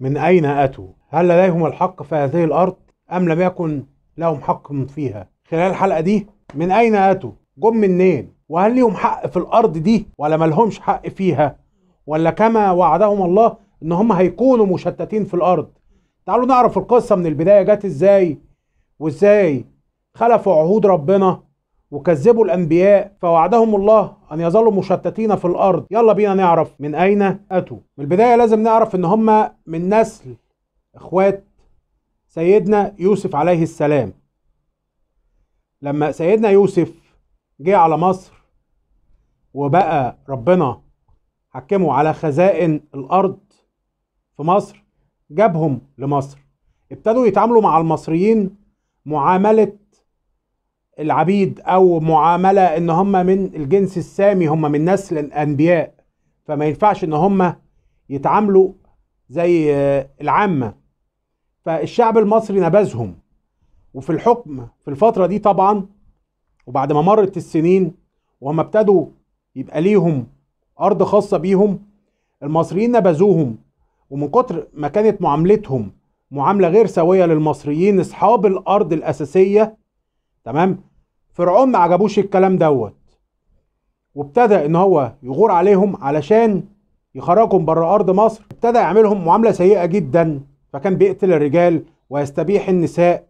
من أين أتوا هل لديهم الحق في هذه الأرض أم لم يكن لهم حق فيها خلال الحلقة دي من أين أتوا جم منين وهل لهم حق في الأرض دي ولا ملهمش حق فيها ولا كما وعدهم الله إن هم هيكونوا مشتتين في الأرض تعالوا نعرف القصة من البداية جت إزاي وإزاي خلفوا عهود ربنا وكذبوا الأنبياء فوعدهم الله أن يظلوا مشتتين في الأرض يلا بينا نعرف من أين أتوا من البداية لازم نعرف إن هم من نسل إخوات سيدنا يوسف عليه السلام لما سيدنا يوسف جه على مصر وبقى ربنا حكمه على خزائن الأرض في مصر جابهم لمصر ابتدوا يتعاملوا مع المصريين معاملة العبيد او معامله ان هم من الجنس السامي هم من نسل الانبياء فما ينفعش ان هم يتعاملوا زي آه، العامه فالشعب المصري نبذهم وفي الحكم في الفتره دي طبعا وبعد ما مرت السنين وهم ابتدوا يبقى ليهم ارض خاصه بيهم المصريين نبذوهم ومن كتر ما كانت معاملتهم معامله غير سويه للمصريين اصحاب الارض الاساسيه تمام فرعون ما عجبوش الكلام دوت وابتدى ان هو يغور عليهم علشان يخرجهم بره ارض مصر ابتدى يعملهم معامله سيئه جدا فكان بيقتل الرجال ويستبيح النساء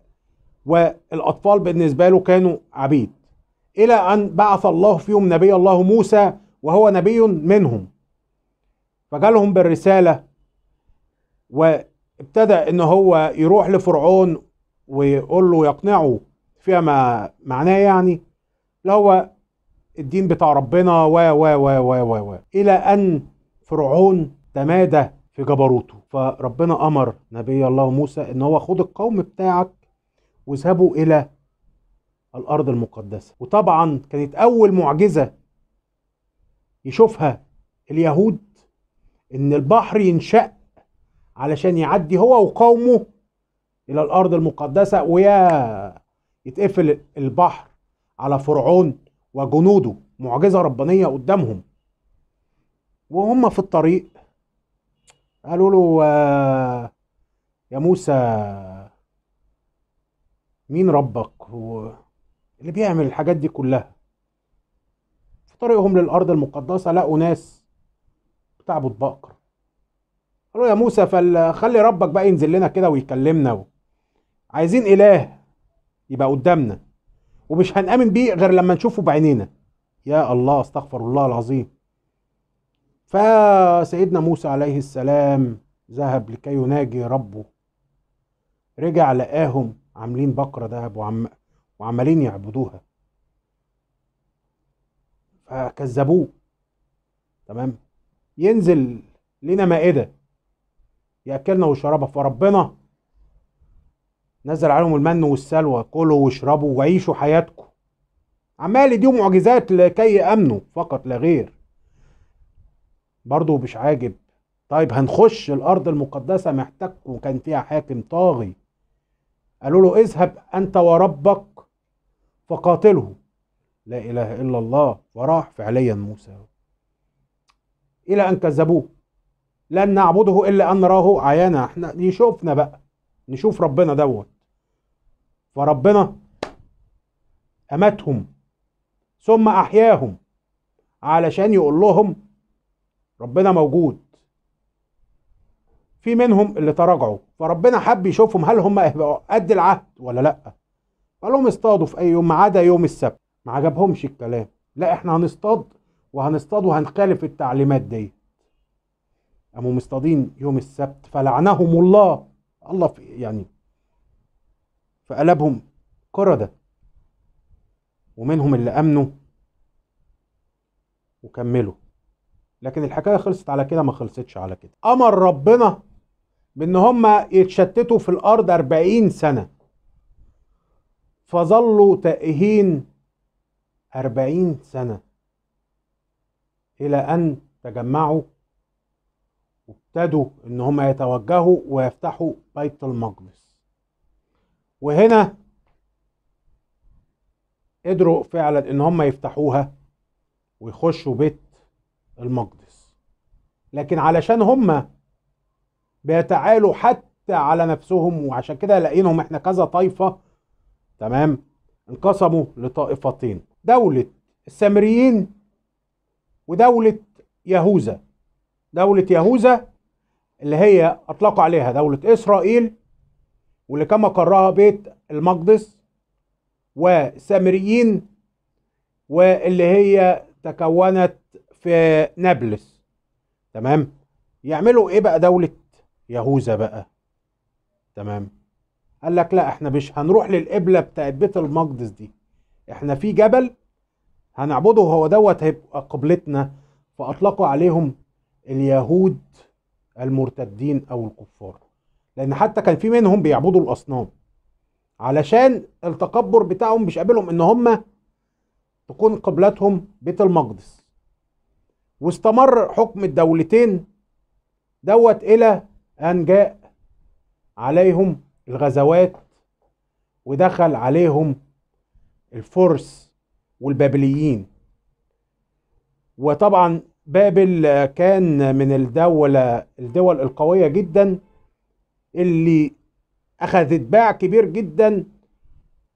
والاطفال بالنسبه له كانوا عبيد الى ان بعث الله فيهم نبي الله موسى وهو نبي منهم فجالهم بالرساله وابتدى ان هو يروح لفرعون ويقول له يقنعه فيها ما معناه يعني اللي هو الدين بتاع ربنا و و و و و و الى ان فرعون تمادى في جبروته فربنا امر نبي الله موسى ان هو خد القوم بتاعك واذهبوا الى الارض المقدسه وطبعا كانت اول معجزه يشوفها اليهود ان البحر ينشق علشان يعدي هو وقومه الى الارض المقدسه ويا يتقفل البحر على فرعون وجنوده معجزة ربانية قدامهم وهم في الطريق قالوا له آه، يا موسى مين ربك اللي بيعمل الحاجات دي كلها في طريقهم للأرض المقدسة لقوا ناس بتعبد بقر قالوا يا موسى فخلي ربك بقى ينزل لنا كده ويكلمنا عايزين إله يبقى قدامنا ومش هنآمن بيه غير لما نشوفه بعينينا يا الله استغفر الله العظيم فسيدنا موسى عليه السلام ذهب لكي يناجي ربه رجع لقاهم عاملين بقرة ذهب وعم وعمالين يعبدوها فكذبوه تمام ينزل لنا مائدة يأكلنا وشربها فربنا نزل عليهم المن والسلوى كلوا واشربوا وعيشوا حياتكم عمال يديهم معجزات لكي يامنوا فقط لا غير برضه مش عاجب طيب هنخش الارض المقدسه محتاج وكان فيها حاكم طاغي قالوا له اذهب انت وربك فقاتله لا اله الا الله وراح فعليا موسى الى ان كذبوه لن نعبده الا ان نراه عيانا احنا يشوفنا بقى نشوف ربنا دوت فربنا أماتهم ثم أحياهم علشان يقول لهم ربنا موجود في منهم اللي تراجعوا فربنا حب يشوفهم هل هم قد العهد ولا لا قال لهم اصطادوا في اي يوم ما عدا يوم السبت ما عجبهمش الكلام لا احنا هنصطاد وهنصطاد وهنخالف التعليمات دي قاموا مصطادين يوم السبت فلعنهم الله الله في يعني فقلبهم قردة ومنهم اللي أمنوا وكملوا لكن الحكاية خلصت على كده ما خلصتش على كده أمر ربنا بأن هم يتشتتوا في الأرض أربعين سنة فظلوا تائهين أربعين سنة إلى أن تجمعوا وابتدوا ان هم يتوجهوا ويفتحوا بيت المقدس وهنا قدروا فعلا ان هم يفتحوها ويخشوا بيت المقدس لكن علشان هم بيتعالوا حتى على نفسهم وعشان كده لاقينهم احنا كذا طائفه تمام انقسموا لطائفتين دوله السامريين ودوله يهوذا دوله يهوذا اللي هي اطلقوا عليها دوله اسرائيل واللي كان مقرها بيت المقدس وسامريين واللي هي تكونت في نابلس تمام يعملوا ايه بقى دولة يهوذا بقى تمام قال لك لا احنا مش هنروح للقبلة بتاعت بيت المقدس دي احنا في جبل هنعبده هو دوت هيبقى قبلتنا فاطلقوا عليهم اليهود المرتدين او الكفار لان حتى كان في منهم بيعبدوا الاصنام علشان التكبر بتاعهم مش قابلهم ان هم تكون قبلتهم بيت المقدس واستمر حكم الدولتين دوت الى ان جاء عليهم الغزوات ودخل عليهم الفرس والبابليين وطبعا بابل كان من الدولة الدول القوية جدا اللي اخذ اتباع كبير جدا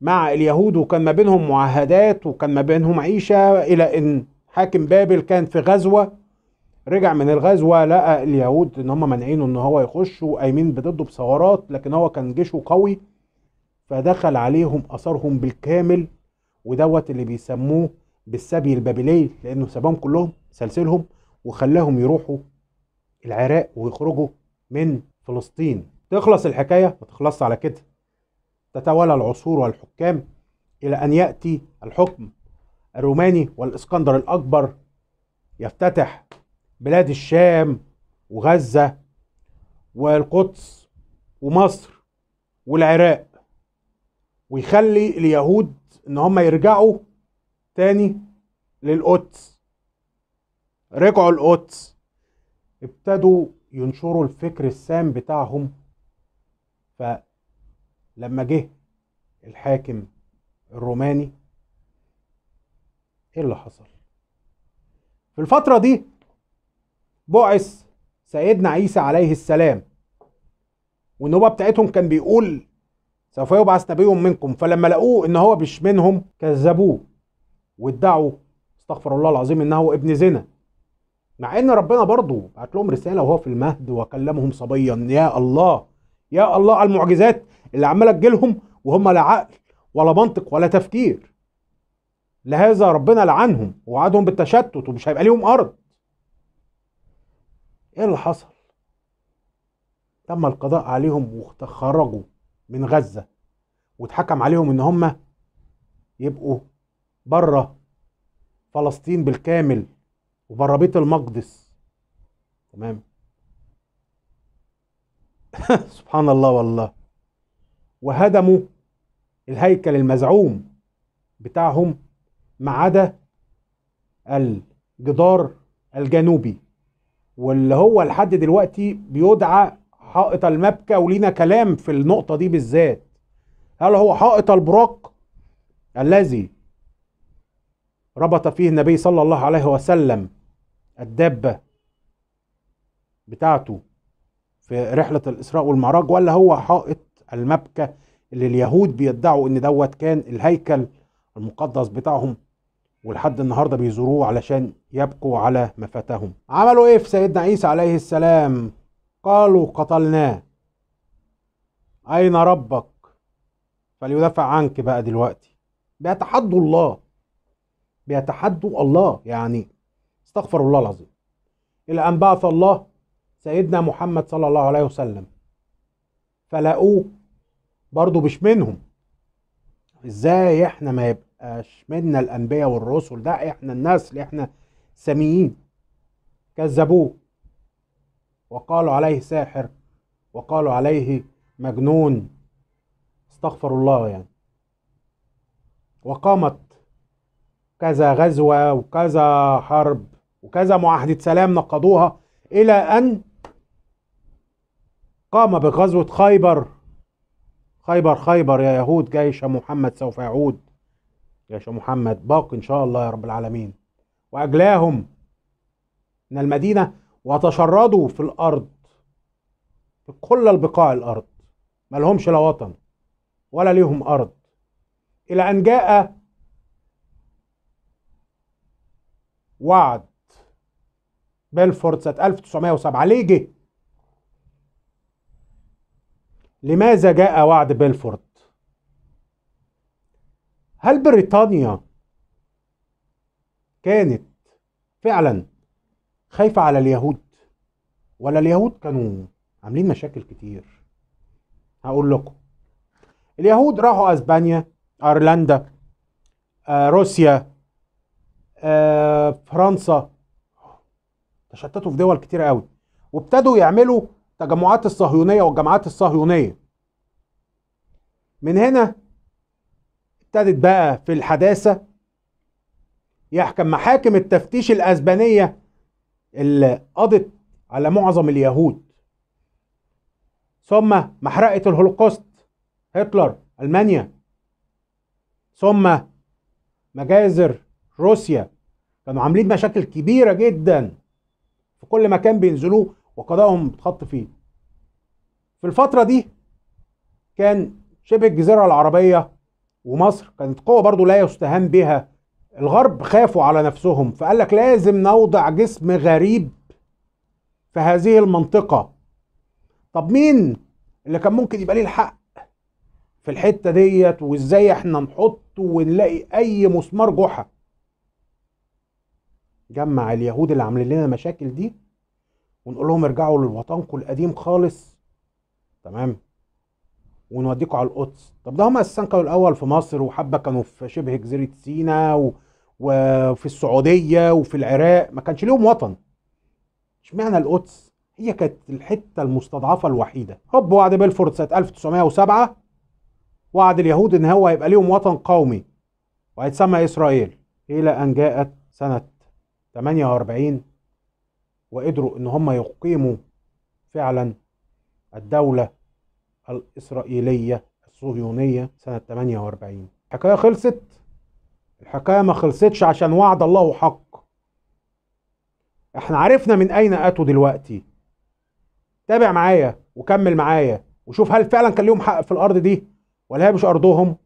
مع اليهود وكان ما بينهم معاهدات وكان ما بينهم عيشه الى ان حاكم بابل كان في غزوه رجع من الغزوه لقى اليهود ان هم مانعينه ان هو يخش وقايمين بضده بثورات لكن هو كان جيشه قوي فدخل عليهم اثارهم بالكامل ودوت اللي بيسموه بالسبي البابلي لانه سابهم كلهم سلسلهم وخلاهم يروحوا العراق ويخرجوا من فلسطين تخلص الحكاية ما تخلص على كده تتوالى العصور والحكام إلى أن يأتي الحكم الروماني والإسكندر الأكبر يفتتح بلاد الشام وغزة والقدس ومصر والعراق ويخلي اليهود ان هم يرجعوا تاني للقدس رجعوا القدس ابتدوا ينشروا الفكر السام بتاعهم فلما جه الحاكم الروماني ايه اللي حصل في الفتره دي بعث سيدنا عيسى عليه السلام والنبوه بتاعتهم كان بيقول سوف يبعث نبي منكم فلما لقوه ان هو مش منهم كذبوه وادعوا استغفر الله العظيم انه ابن زنا مع ان ربنا برضه بعت لهم رساله وهو في المهد وكلمهم صبيا يا الله يا الله على المعجزات اللي عماله تجيلهم وهم لا عقل ولا منطق ولا تفكير لهذا ربنا لعنهم ووعدهم بالتشتت ومش هيبقى ليهم ارض ايه اللي حصل تم القضاء عليهم وخرجوا من غزه واتحكم عليهم ان هم يبقوا بره فلسطين بالكامل وبره بيت المقدس تمام سبحان الله والله وهدموا الهيكل المزعوم بتاعهم ما عدا الجدار الجنوبي واللي هو لحد دلوقتي بيدعى حائط المبكى ولينا كلام في النقطة دي بالذات هل هو حائط البراق الذي ربط فيه النبي صلى الله عليه وسلم الدابة بتاعته في رحلة الإسراء والمعراج ولا هو حائط المبكى اللي اليهود بيدعوا إن دوت كان الهيكل المقدس بتاعهم ولحد النهارده بيزوروه علشان يبكوا على ما فاتهم. عملوا ايه في سيدنا عيسى عليه السلام؟ قالوا قتلناه. أين ربك؟ فليدافع عنك بقى دلوقتي. بيتحدوا الله. بيتحدوا الله يعني استغفر الله العظيم. إلى أن بعث الله سيدنا محمد صلى الله عليه وسلم فلاقوه برضه مش منهم ازاي احنا ما يبقاش منا الانبياء والرسل ده احنا الناس اللي احنا سميين كذبوه وقالوا عليه ساحر وقالوا عليه مجنون استغفر الله يعني وقامت كذا غزوة وكذا حرب وكذا معاهدة سلام نقضوها إلى أن قام بغزوة خيبر خيبر خيبر يا يهود جيش محمد سوف يعود جيش محمد باق إن شاء الله يا رب العالمين وأجلاهم من المدينة وتشردوا في الأرض في كل البقاع الأرض ما لهمش لا وطن ولا ليهم أرض إلى أن جاء وعد بلفورد سنة 1907 ليه جه؟ لماذا جاء وعد بيلفورد؟ هل بريطانيا كانت فعلا خايفة على اليهود ولا اليهود كانوا عاملين مشاكل كتير هقول لكم اليهود راحوا اسبانيا ايرلندا آه، روسيا آه، فرنسا تشتتوا في دول كتير قوي وابتدوا يعملوا التجمعات الصهيونية والجماعات الصهيونية من هنا ابتدت بقى في الحداثة يحكم محاكم التفتيش الأسبانية اللي قضت على معظم اليهود ثم محرقة الهولوكوست هتلر ألمانيا ثم مجازر روسيا كانوا عاملين مشاكل كبيرة جدا في كل مكان بينزلوه وقضاهم اتحط فيه في الفترة دي كان شبه الجزيرة العربية ومصر كانت قوة برضو لا يستهان بها الغرب خافوا على نفسهم فقال لك لازم نوضع جسم غريب في هذه المنطقة طب مين اللي كان ممكن يبقى ليه الحق في الحتة ديت وازاي احنا نحط ونلاقي اي مسمار جحا جمع اليهود اللي عاملين لنا المشاكل دي ونقول لهم ارجعوا لوطنكم القديم خالص تمام ونوديكم على القدس طب ده هم اساسا الاول في مصر وحبه كانوا في شبه جزيره سيناء و... وفي السعوديه وفي العراق ما كانش ليهم وطن اشمعنى القدس هي كانت الحته المستضعفه الوحيده هوب وعد بلفورد سنه 1907 وعد اليهود ان هو هيبقى ليهم وطن قومي وهيتسمى اسرائيل الى ان جاءت سنه 48 وقدروا ان هم يقيموا فعلا الدولة الإسرائيلية الصهيونية سنة 48 الحكاية خلصت الحكاية ما خلصتش عشان وعد الله حق احنا عرفنا من أين أتوا دلوقتي تابع معايا وكمل معايا وشوف هل فعلا كان ليهم حق في الأرض دي ولا هي مش أرضهم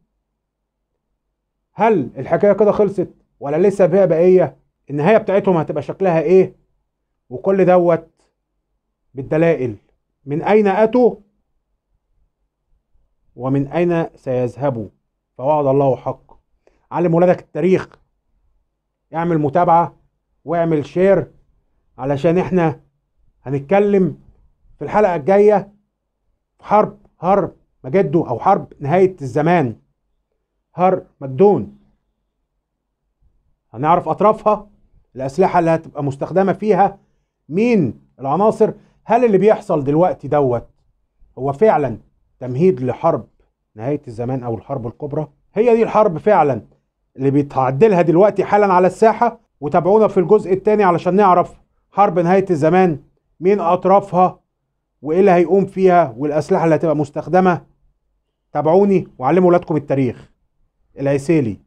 هل الحكاية كده خلصت ولا لسه فيها بقية النهاية بتاعتهم هتبقى شكلها ايه وكل دوت بالدلائل من أين أتوا ومن أين سيذهبوا فوعد الله حق علم ولادك التاريخ اعمل متابعة واعمل شير علشان احنا هنتكلم في الحلقة الجاية في حرب هر مجدو أو حرب نهاية الزمان هر مجدون هنعرف أطرافها الأسلحة اللي هتبقى مستخدمة فيها مين العناصر هل اللي بيحصل دلوقتي دوت هو فعلا تمهيد لحرب نهاية الزمان أو الحرب الكبرى هي دي الحرب فعلا اللي بيتعدلها دلوقتي حالا على الساحة وتابعونا في الجزء الثاني علشان نعرف حرب نهاية الزمان مين أطرافها وإيه اللي هيقوم فيها والأسلحة اللي هتبقى مستخدمة تابعوني وعلموا ولادكم التاريخ العسيلي